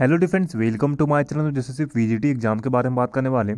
hello the friends welcome to my channel जैसे सिर्फ PGT exam के बारे में बात करने वाले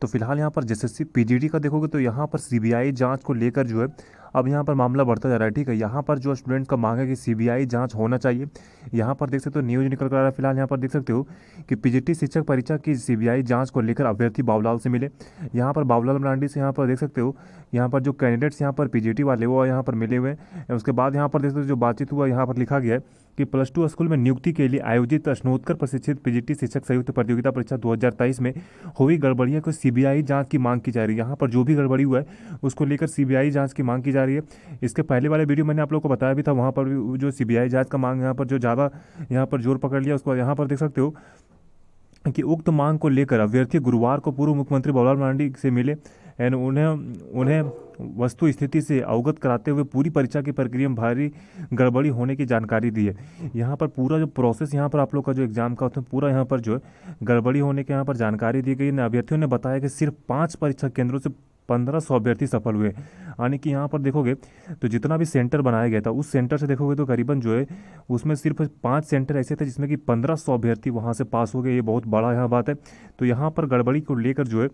तो फिलहाल यहाँ पर जैसे सी पीजीटी का देखोगे तो यहाँ पर सीबीआई जांच को लेकर जो है अब यहाँ पर मामला बढ़ता जा रहा है ठीक है यहाँ पर जो स्टूडेंट का मांग है कि सीबीआई जांच होना चाहिए यहाँ पर देख सकते हो न्यूज़ निकल कर आ रहा है फिलहाल यहाँ पर देख सकते हो कि पीजीटी शिक्षक परीक्षा की सीबीआई जांच को लेकर अभ्यर्थी बाबूलाल से मिले यहाँ पर बाबूलाल मरांडी से यहाँ पर देख सकते हो यहाँ पर जो कैंडिडेट्स यहाँ पर पी वाले वो यहाँ पर मिले हुए हैं उसके बाद यहाँ पर देख सकते हो जो बातचीत हुआ यहाँ पर लिखा गया है कि प्लस टू स्कूल में नियुक्ति के लिए आयोजित स्नोत्तर प्रशिक्षित पीजीटी शिक्षक संयुक्त प्रतियोगिता परीक्षा 2023 में हुई गड़बड़ियाँ को सीबीआई जांच की मांग की जा रही है यहाँ पर जो भी गड़बड़ी हुआ है उसको लेकर सीबीआई जांच की मांग की जा रही है इसके पहले वाले वीडियो मैंने आप लोग को बताया भी था वहाँ पर भी जो सी जांच का मांग यहाँ पर जो ज़्यादा यहाँ पर जोर पकड़ लिया उसको यहाँ पर देख सकते हो कि उक्त मांग को लेकर अभ्यर्थी गुरुवार को पूर्व मुख्यमंत्री बबलाल मांडी से मिले एंड उन्हें उन्हें वस्तु स्थिति से अवगत कराते हुए पूरी परीक्षा की प्रक्रिया में भारी गड़बड़ी होने की जानकारी दी है यहाँ पर पूरा जो प्रोसेस यहाँ पर आप लोग का जो एग्ज़ाम का उसमें पूरा यहाँ पर जो गड़बड़ी होने की यहाँ पर जानकारी दी गई अभ्यर्थियों ने बताया कि सिर्फ पाँच परीक्षा केंद्रों से पंद्रह सौ अभ्यर्थी सफल हुए यानी कि यहाँ पर देखोगे तो जितना भी सेंटर बनाया गया था उस सेंटर से देखोगे तो करीबन जो है उसमें सिर्फ पाँच सेंटर ऐसे थे जिसमें कि पंद्रह सौ अभ्यर्थी वहाँ से पास हो गए ये बहुत बड़ा यहाँ बात है तो यहाँ पर गड़बड़ी को लेकर जो है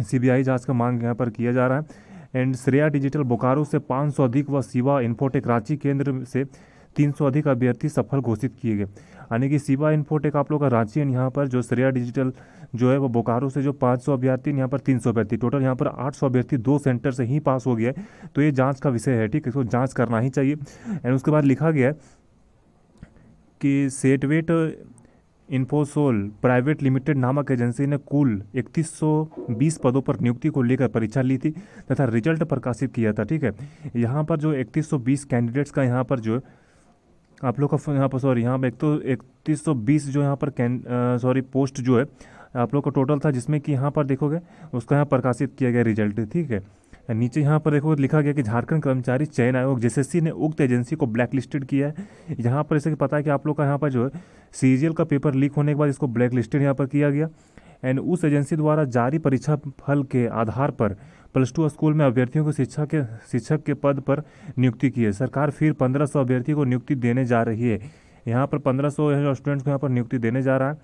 सीबीआई जांच का मांग यहाँ पर किया जा रहा है एंड श्रेया डिजिटल बोकारो से 500 अधिक व सिवा इन्फोटेक रांची केंद्र से 300 अधिक अभ्यर्थी सफल घोषित किए गए यानी कि सिवा इन्फोटेक आप लोग का रांची एंड यहाँ पर जो श्रेया डिजिटल जो है वो बोकारो से जो 500 अभ्यर्थी यहाँ पर 300 अभ्यर्थी टोटल यहाँ पर 800 अभ्यर्थी दो सेंटर से ही पास हो गया है तो ये जाँच का विषय है ठीक है इसको जाँच करना ही चाहिए एंड उसके बाद लिखा गया है कि सेटवेट इन्फोसोल प्राइवेट लिमिटेड नामक एजेंसी ने कुल 3120 पदों पर नियुक्ति को लेकर परीक्षा ली थी तथा रिजल्ट प्रकाशित किया था ठीक है यहाँ पर जो 3120 कैंडिडेट्स का यहाँ पर जो आप लोग का यहाँ पर सॉरी यहाँ पर एक तो इकतीस जो यहाँ पर सॉरी पोस्ट जो है आप लोग का टोटल था जिसमें कि यहाँ पर देखोगे उसका यहाँ प्रकाशित किया गया रिजल्ट ठीक है नीचे यहाँ पर देखो लिखा गया कि झारखंड कर्मचारी चयन आयोग जेएसएससी ने उक्त एजेंसी को ब्लैक लिस्टेड किया है यहाँ पर जैसे कि पता है कि आप लोग का यहाँ पर जो है सी का पेपर लीक होने के बाद इसको ब्लैक लिस्टेड यहाँ पर किया गया एंड उस एजेंसी द्वारा जारी परीक्षा फल के आधार पर प्लस टू स्कूल में अभ्यर्थियों को शिक्षा के शिक्षक के पद पर नियुक्ति की है सरकार फिर पंद्रह सौ को नियुक्ति देने जा रही है यहाँ पर पंद्रह सौ स्टूडेंट्स को यहाँ पर नियुक्ति देने जा रहा है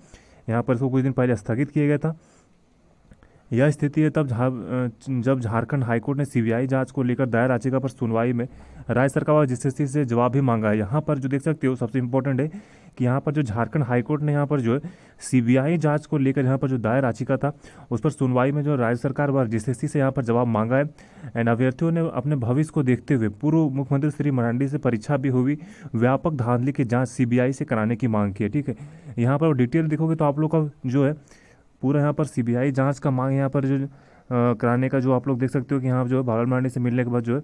यहाँ पर इसको कुछ दिन पहले स्थगित किया गया था यह स्थिति है तब जब झारखंड हाईकोर्ट ने सीबीआई जांच को लेकर दायर याचिका पर सुनवाई में राज्य सरकार और जिस से जवाब भी मांगा है यहाँ पर जो देख सकते हो सबसे इम्पोर्टेंट है कि यहाँ पर जो झारखंड हाईकोर्ट ने यहाँ पर जो है सीबीआई जांच को लेकर यहाँ पर जो दायर याचिका था उस पर सुनवाई में जो राज्य सरकार व जिस से यहाँ पर जवाब मांगा है एंड अभ्यर्थियों ने अपने भविष्य को देखते हुए पूर्व मुख्यमंत्री श्री मरांडी से परीक्षा भी हुई व्यापक धांधली की जाँच सी से कराने की मांग की है ठीक है यहाँ पर डिटेल देखोगे तो आप लोग का जो है पूरा यहाँ पर सीबीआई जांच का मांग यहाँ पर जो कराने का जो आप लोग देख सकते हो कि यहाँ जो है भावल मांडे से मिलने के बाद जो है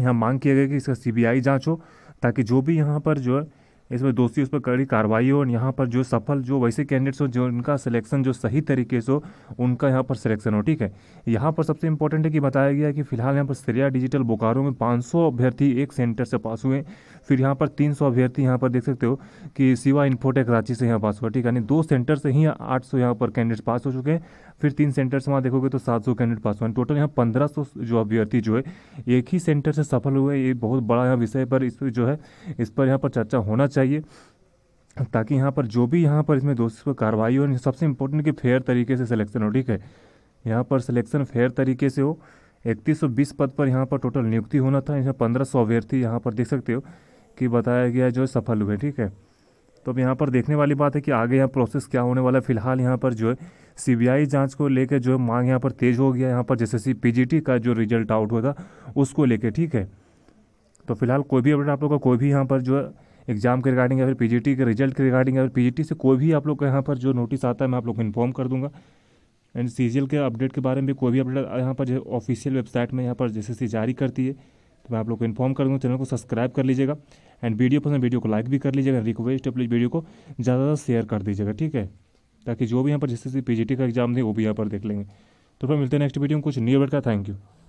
यहाँ मांग किया गया कि इसका सीबीआई जांच हो ताकि जो भी यहाँ पर जो है इसमें दोषी उस पर कड़ी कार्रवाई हो और यहाँ पर जो सफल जो वैसे कैंडिडेट्स हो जो उनका सिलेक्शन जो सही तरीके से हो उनका यहाँ पर सिलेक्शन हो ठीक है यहाँ पर सबसे इंपॉर्टेंट है कि बताया गया है कि फिलहाल यहाँ पर श्रेया डिजिटल बोकारो में 500 अभ्यर्थी एक सेंटर से पास हुए फिर यहाँ पर 300 अभ्यर्थी यहाँ पर देख सकते हो कि सिवा इन्फोटेक रांची से यहाँ पास हुआ ठीक है यानी दो सेंटर से ही आठ सौ यहाँ पर कैंडिडेट पास हो चुके हैं फिर तीन सेंटर से वहाँ देखोगे तो सात सौ कैंडिडेट पास हुए टोटल यहाँ पंद्रह सौ जो अभ्यर्थी जो है एक ही सेंटर से सफल हुए ये बहुत बड़ा यहाँ विषय पर इस पर जो है इस पर यहाँ पर चर्चा होना चाहिए चाहिए ताकि यहाँ पर जो भी यहाँ पर इसमें दोस्तों पर कार्रवाई हो सबसे इम्पोर्टेंट कि फेयर तरीके से सिलेक्शन हो ठीक है यहाँ पर सिलेक्शन फेयर तरीके से हो इकतीस सौ बीस पद पर यहाँ पर टोटल नियुक्ति होना था इसमें पंद्रह सौ अभ्यर्थी यहाँ पर देख सकते हो कि बताया गया जो सफल हुए ठीक है तो अब यहाँ पर देखने वाली बात है कि आगे यहाँ प्रोसेस क्या होने वाला है फिलहाल यहाँ पर जो है सीबीआई जांच को लेकर जो है मांग यहाँ पर तेज हो गया यहाँ पर जैसे पीजीटी का जो रिजल्ट आउट हुआ था उसको लेकर ठीक है तो फिलहाल कोई भी अपडेट आप लोग का कोई भी यहाँ पर जो है एग्ज़ाम के रिगार्डिंग या फिर पीजीटी के रिजल्ट के रिगार्डिंग या फिर पीजीटी से कोई भी आप लोग का यहाँ पर जो नोटिस आता है मैं आप लोग को इन्फॉर्म कर दूँगा एंड सी के अपडेट के बारे में कोई भी अपडेट यहाँ पर जो ऑफिशियल वेबसाइट में यहाँ पर जैसे सी जारी करती है तो मैं आप लोग को इन्फॉर्म कर दूँगा चैनल को सब्सक्राइब कर लीजिएगा एंड वीडियो पसंद वीडियो को लाइक भी कर लीजिएगा रिक्वेस्ट है प्लीज़ वीडियो को ज़्यादा शेयर कर दीजिएगा ठीक है ताकि जो भी यहाँ पर जैसे पी का एग्जाम थे वो भी यहाँ पर देख लेंगे तो फिर मिलते हैं नेक्स्ट वीडियो में कुछ न्यू अपडेट का थैंक यू